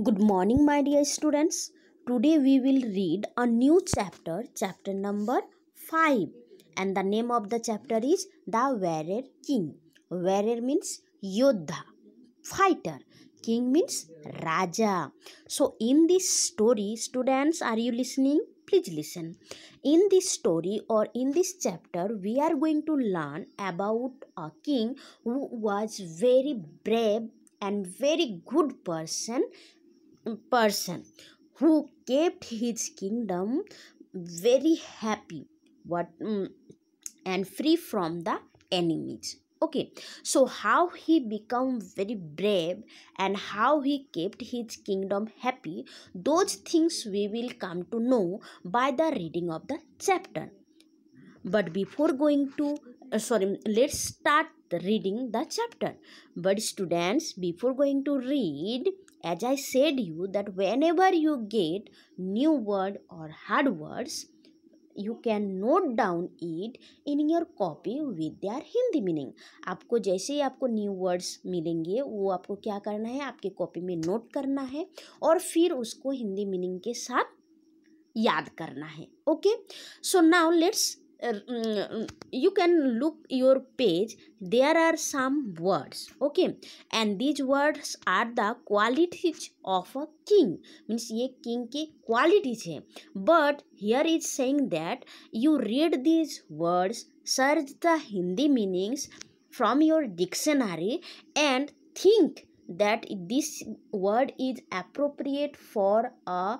Good morning, my dear students. Today we will read a new chapter, chapter number 5. And the name of the chapter is The Warrior King. Warrior means yodha, fighter. King means Raja. So in this story, students, are you listening? Please listen. In this story or in this chapter, we are going to learn about a king who was very brave and very good person person who kept his kingdom very happy what mm, and free from the enemies okay so how he become very brave and how he kept his kingdom happy those things we will come to know by the reading of the chapter but before going to uh, sorry let's start reading the chapter but students before going to read as i said you that whenever you get new word or hard words you can note down it in your copy with your Hindi meaning आपको जैसे ही आपको new words मिलेंगे वो आपको क्या करना है आपके कॉपी में नोट करना है और फिर उसको हिंदी मीनिंग के साथ याद करना है okay so now let's you can look your page there are some words okay and these words are the qualities of a king means ye king के qualities hai but here is saying that you read these words search the Hindi meanings from your dictionary and think that this word is appropriate for a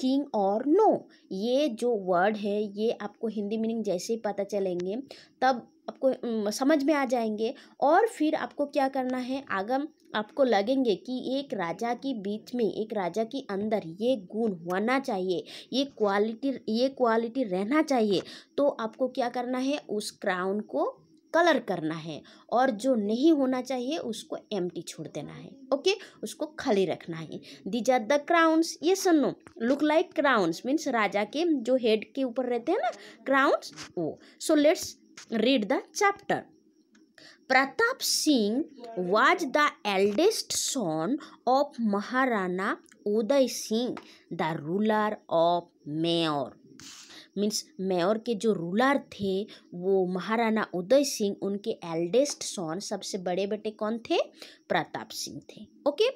king or no ये जो word है ये आपको Hindi meaning जैसे ही पता चलेंगे तब आपको समझ में आ जाएंगे और फिर आपको क्या करना है आगम आपको लगेंगे कि एक राजा की बीच में एक राजा के अंदर ये गुण होना चाहिए ये क्वालिटी ये क्वालिटी रहना चाहिए तो आपको क्या करना है उस क्राउन को कलर करना है और जो नहीं होना चाहिए उसको एम छोड़ देना है ओके उसको खाली रखना है दीज आर द क्राउन्स ये सुनो लुक लाइक क्राउन्स मीन्स राजा के जो हेड के ऊपर रहते हैं ना क्राउन्स वो so let's read the chapter Pratap Singh was the eldest son of Maharana Uday Singh the ruler of Mewar means Mewar के जो रूलर थे वो महाराणा उदय सिंह उनके एल्डेस्ट सॉन सबसे बड़े बेटे कौन थे प्रताप सिंह थे ओके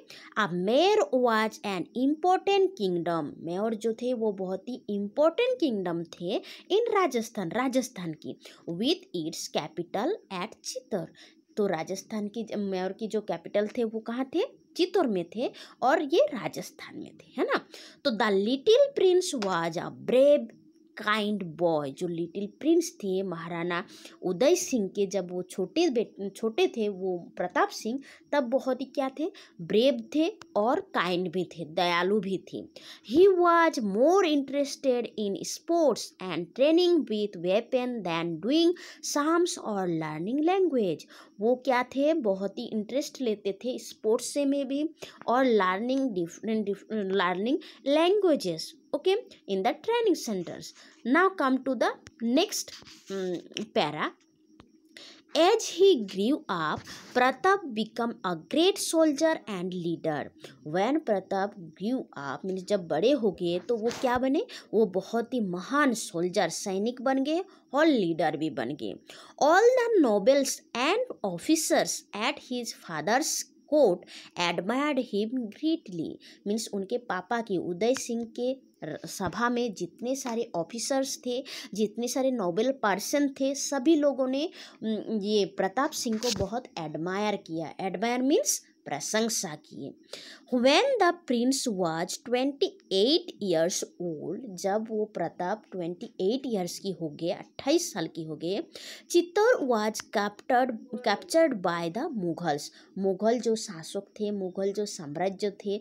अब Mewar was an important kingdom Mewar जो थे वो बहुत ही इम्पोर्टेंट किंगडम थे इन राजस्थान राजस्थान की विथ इट्स कैपिटल एट चित्तर तो राजस्थान की मेयर की जो कैपिटल थे वो कहाँ थे चित्तौर में थे और ये राजस्थान में थे है ना तो the little prince was a brave kind boy जो लिटिल प्रिंस थे महाराणा उदय सिंह के जब वो छोटे छोटे थे वो प्रताप सिंह तब बहुत ही क्या थे ब्रेव थे और काइंड भी थे दयालु भी थे he was more interested in sports and training with weapon than doing sums और लर्निंग लैंग्वेज वो क्या थे बहुत ही इंटरेस्ट लेते थे स्पोर्ट्स से में भी और learning different learning languages okay in the training centers now come to the next um, para as he grew up, Pratap become a great soldier and leader. When Pratap grew up, means jab bade ho gaye to wo kya bane wo bahut hi महान soldier sainik ban gaye और leader भी बन गए all the nobles and officers at his father's court admired him greatly means उनके पापा की उदय सिंह के सभा में जितने सारे ऑफिसर्स थे जितने सारे नोबेल पर्सन थे सभी लोगों ने ये प्रताप सिंह को बहुत एडमायर किया एडमायर मीन्स प्रशंसा की when the prince twenty eight years old जब वो प्रताप ट्वेंटी एट ईयर्स की हो गए अट्ठाईस साल की हो गए Chittor was captured captured by the Mughals Mughal जो शासक थे मुगल जो साम्राज्य थे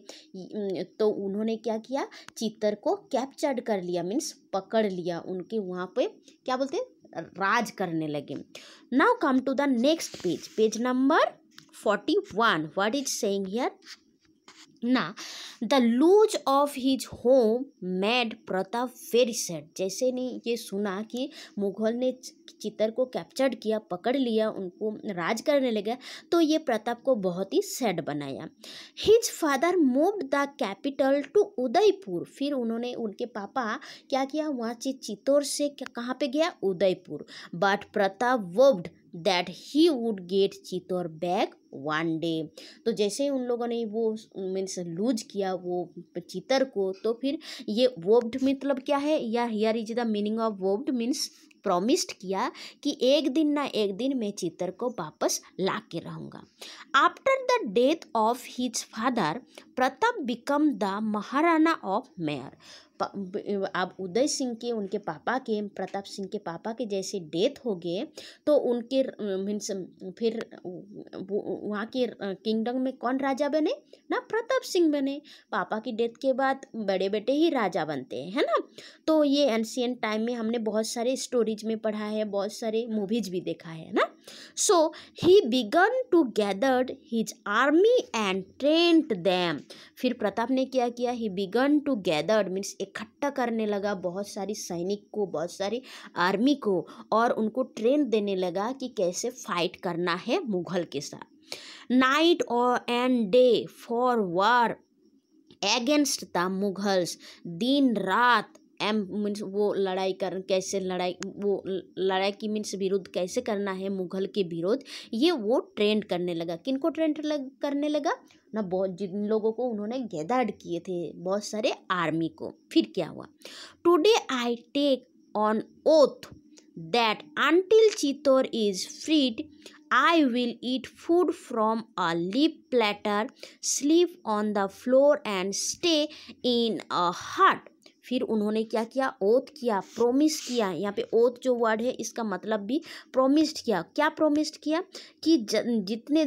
तो उन्होंने क्या किया चित्तर को कैप्चर्ड कर लिया मीन्स पकड़ लिया उनके वहाँ पे क्या बोलते राज करने लगे now come to the next page page number 41 what it's saying here ना the loss of his home made Pratap very sad जैसे ने ये सुना कि मुगल ने चितर को कैप्चर किया पकड़ लिया उनको राज करने लगा तो ये प्रताप को बहुत ही सैड बनाया his father move the capital to Udaipur फिर उन्होंने उनके पापा क्या किया वहाँ से चित्तौर से कहाँ पे गया Udaipur but Pratap vowed that he would get Chittor back one day तो जैसे ही उन लोगों ने वो मीन्स लूज किया वो चितर को तो फिर ये वोब्ड मतलब क्या है या here is the meaning of vowed means promised किया कि एक दिन ना एक दिन मैं चितर को वापस ला के रहूँगा after the death of his father Pratap become the Maharana of Mewar अब उदय सिंह के उनके पापा के प्रताप सिंह के पापा के जैसे डेथ हो गए तो उनके मीन्स फिर वहाँ के किंगडम में कौन राजा बने ना प्रताप सिंह बने पापा की डेथ के बाद बड़े बेटे ही राजा बनते हैं है ना तो ये एनशियन टाइम में हमने बहुत सारे स्टोरीज में पढ़ा है बहुत सारे मूवीज भी देखा है ना So he began to gather his army and trained them. फिर प्रताप ने क्या किया he began to gathered means इकट्ठा करने लगा बहुत सारी सैनिक को बहुत सारी आर्मी को और उनको ट्रेन देने लगा कि कैसे फाइट करना है मुगल के साथ नाइट और and day for war against the Mughals दिन रात एम मीन्स वो लड़ाई कर कैसे लड़ाई वो लड़ाई की मीन्स विरोध कैसे करना है मुगल के विरोध ये वो ट्रेंड करने लगा किन को ट्रेंड लग, करने लगा ना बहुत जिन लोगों को उन्होंने गैदार्ड किए थे बहुत सारे आर्मी को फिर क्या हुआ today I take on oath that until Chittor is freed I will eat food from a leaf platter sleep on the floor and stay in a hut फिर उन्होंने क्या किया ओथ किया प्रोमिस किया यहाँ पे ओथ जो वर्ड है इसका मतलब भी प्रोमिस्ड किया क्या प्रोमिस्ड किया कि ज, जितने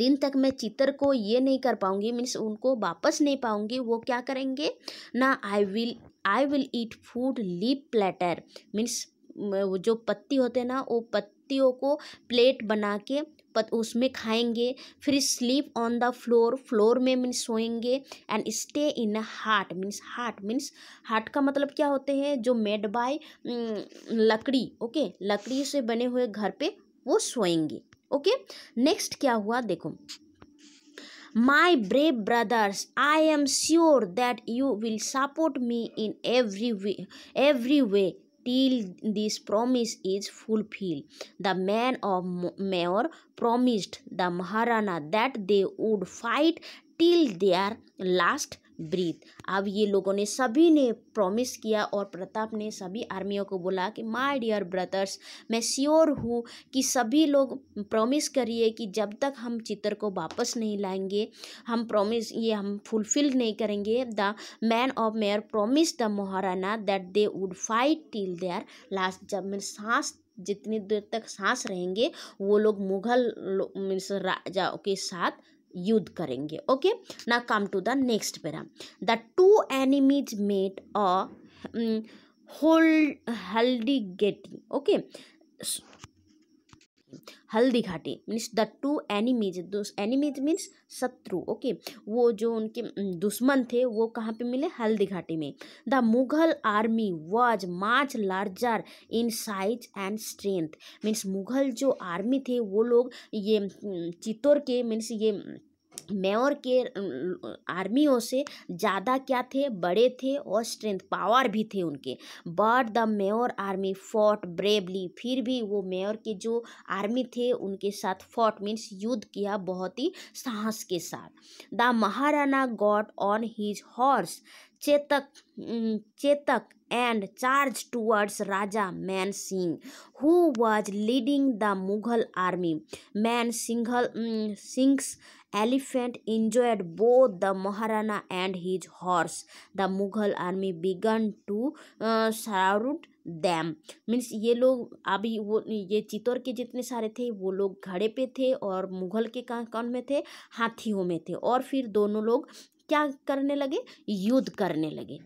दिन तक मैं चित्र को ये नहीं कर पाऊंगी मीन्स उनको वापस नहीं पाऊंगी वो क्या करेंगे ना I will I will eat food leaf platter means जो पत्ती होते हैं ना वो पत्तियों को प्लेट बना के पत उसमें खाएंगे फिर sleep on the floor floor में मीन्स सोएंगे and stay in hut means hut means hut का मतलब क्या होते हैं जो मेड बाय mm, लकड़ी ओके लकड़ी से बने हुए घर पे वो सोएंगे ओके नेक्स्ट क्या हुआ देखो my brave brothers I am sure that you will support me in every way every way till this promise is fulfilled. The man of Mayor promised the Maharana that they would fight till their last breath अब ये लोगों ने सभी ने promise किया और प्रताप ने सभी आर्मियों को बोला कि माय डियर ब्रदर्स मैं श्योर हूँ कि सभी लोग प्रॉमिस करिए कि जब तक हम चित्र को वापस नहीं लाएंगे हम प्रॉमिस ये हम फुलफिल नहीं करेंगे the men of Mewar promise the Maharana that they would fight till their last जब मैं सांस जितनी देर तक सांस रहेंगे वो लोग मुगल लो, मीन्स राजा के साथ युद्ध करेंगे ओके ना come to the next para the two enemies met a hold Haldi Ghati okay Haldi Ghati means the two enemies enemies means शत्रु ओके वो जो उनके mm, दुश्मन थे वो कहाँ पे मिले हल्दी घाटी में the Mughal army was much larger in size and strength means Mughal जो आर्मी थे वो लोग ये चित्तौर mm, के मीन्स ये mm, मेयर के आर्मियों से ज़्यादा क्या थे बड़े थे और स्ट्रेंथ पावर भी थे उनके but the Mewar army fought bravely फिर भी वो मेयर के जो आर्मी थे उनके साथ फोर्ट मीन्स युद्ध किया बहुत ही साहस के साथ the Maharana got on his horse Chetak Chetak and charge towards Raja Man Singh who was leading the Mughal army Man Singhal Singh's elephant enjoyed both the Maharana and his horse. The Mughal army began to uh, surround them means ये लोग अभी वो ये चित्तौर के जितने सारे थे वो लोग घड़े पे थे और मुगल के कौन में थे हाथियों में थे और फिर दोनों लोग क्या करने लगे युद्ध करने लगे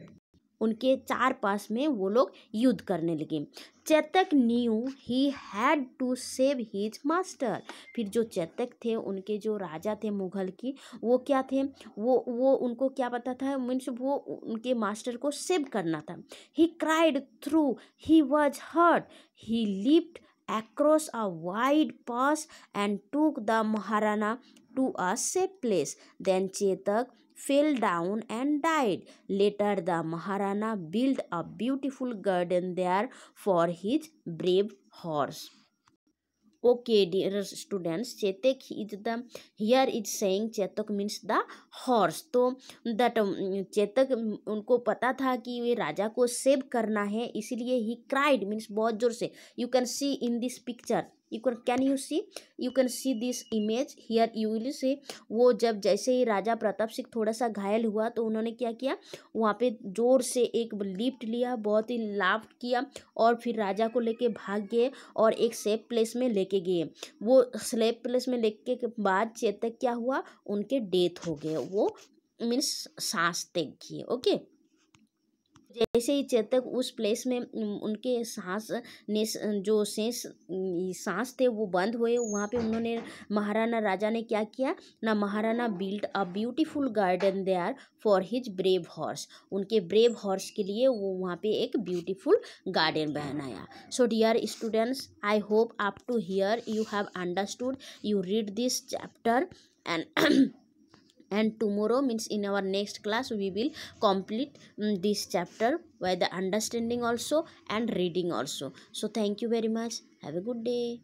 उनके चार पास में वो लोग युद्ध करने लगे Chetak knew he had to save his master फिर जो चेतक थे उनके जो राजा थे मुगल की वो क्या थे वो वो उनको क्या पता था मीन्स वो उनके मास्टर को सेव करना था he cried through he was hurt he leapt across a wide pass and took the Maharana to a safe place then Chetak fell down and died. Later, the Maharana built a beautiful garden there for his brave horse. Okay, dear students, chetak is the here it's saying Chetak means the horse. तो that Chetak unko pata tha ki ye raja ko save karna hai isliye he cried means bahut zor se You can see in this picture. You can can you see you can see this image here you will see वो जब जैसे ही राजा प्रताप सिंह थोड़ा सा घायल हुआ तो उन्होंने क्या किया वहाँ पे जोर से एक लिफ्ट लिया बहुत ही लाभ किया और फिर राजा को लेके भाग गए और एक सेफ प्लेस में लेके गए वो सेफ प्लेस में लेके के बाद चेतक क्या हुआ उनके डेथ हो गए वो मीन्स सांस तक किए ओके जैसे ही चेतक उस प्लेस में उनके सांस ने जो शेष सांस थे वो बंद हुए वहाँ पे उन्होंने महाराणा राजा ने क्या किया ना Maharana build a beautiful garden there for his brave horse उनके ब्रेव हॉर्स के लिए वो वहाँ पे एक ब्यूटीफुल गार्डन बनाया so dear students I hope up to here you have understood you read this chapter and and tomorrow means in our next class we will complete um, this chapter by the understanding also and reading also so thank you very much have a good day